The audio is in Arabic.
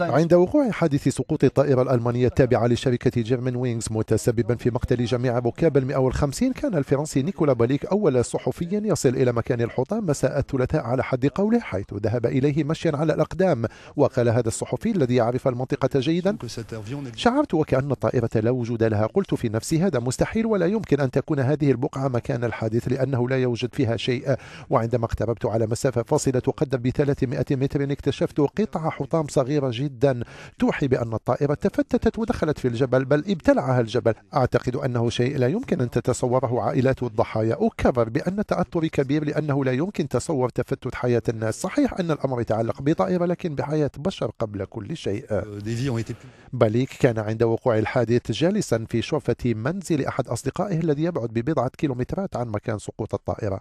عند وقوع حادث سقوط الطائرة الألمانية التابعة لشركة جيرمن وينغز متسببا في مقتل جميع ركاب ال 150 كان الفرنسي نيكولا باليك أول صحفي يصل إلى مكان الحطام مساء الثلاثاء على حد قوله حيث ذهب إليه مشيا على الأقدام وقال هذا الصحفي الذي يعرف المنطقة جيدا شعرت وكأن الطائرة لا وجود لها قلت في نفسي هذا مستحيل ولا يمكن أن تكون هذه البقعة مكان الحادث لأنه لا يوجد فيها شيء وعندما اقتربت على مسافة فاصلة تقدر ب 300 متر اكتشفت قطعة حطام صغيرة كبيرة جدا توحي بأن الطائرة تفتتت ودخلت في الجبل بل ابتلعها الجبل أعتقد أنه شيء لا يمكن أن تتصوره عائلات الضحايا أكرر بأن تأثري كبير لأنه لا يمكن تصور تفتت حياة الناس صحيح أن الأمر يتعلق بطائرة لكن بحياة بشر قبل كل شيء بليك كان عند وقوع الحادث جالسا في شرفة منزل أحد أصدقائه الذي يبعد ببضعة كيلومترات عن مكان سقوط الطائرة